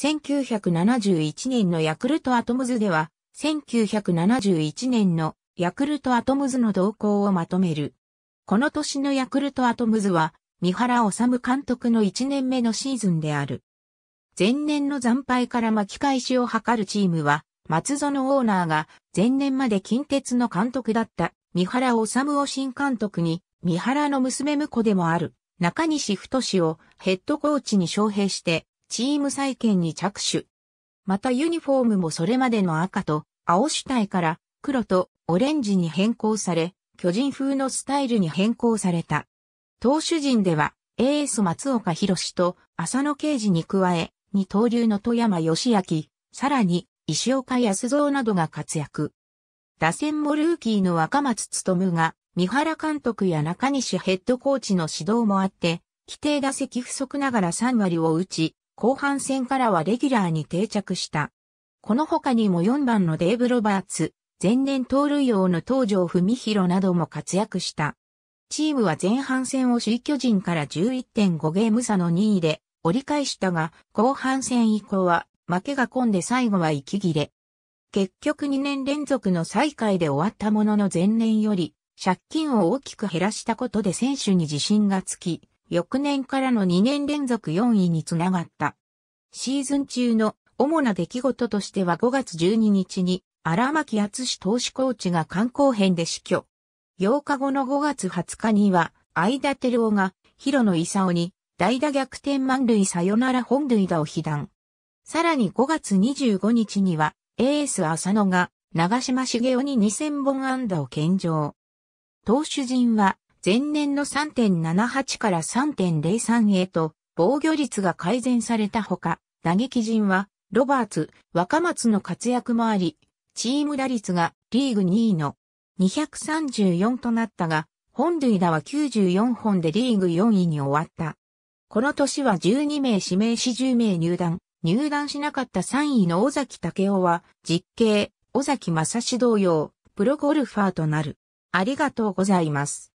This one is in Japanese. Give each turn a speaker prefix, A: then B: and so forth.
A: 1971年のヤクルトアトムズでは、1971年のヤクルトアトムズの動向をまとめる。この年のヤクルトアトムズは、三原治監督の1年目のシーズンである。前年の惨敗から巻き返しを図るチームは、松園オーナーが前年まで近鉄の監督だった三原治を新監督に、三原の娘婿でもある中西太をヘッドコーチに招聘してチーム再建に着手。またユニフォームもそれまでの赤と青主体から黒とオレンジに変更され、巨人風のスタイルに変更された。投手陣では、エース松岡博と浅野啓事に加え、二刀流の富山義明、さらに石岡康造などが活躍。打線もルーキーの若松務が、三原監督や中西ヘッドコーチの指導もあって、規定打席不足ながら3割を打ち、後半戦からはレギュラーに定着した。この他にも4番のデーブ・ロバーツ、前年盗塁王の東条文博なども活躍した。チームは前半戦を首位巨人から11.5ゲーム差の2位で折り返したが、後半戦以降は負けが込んで最後は息切れ。結局2年連続の最下位で終わったものの前年より借金を大きく減らしたことで選手に自信がつき、翌年からの2年連続4位につながった。シーズン中の主な出来事としては5月12日に荒牧厚志投手コーチが観光編で死去。8日後の5月20日には、相田照夫が、広野勲に、代打逆転満塁サヨナラ本塁打を被弾。さらに5月25日には、エース浅野が、長島茂雄に2000本安打を献上。投手陣は、前年の3.78から3.03へと防御率が改善されたほか、打撃陣はロバーツ、若松の活躍もあり、チーム打率がリーグ2位の234となったが、本塁打は94本でリーグ4位に終わった。この年は12名指名し10名入団、入団しなかった3位の尾崎武夫は、実刑、尾崎正史同様、プロゴルファーとなる。ありがとうございます。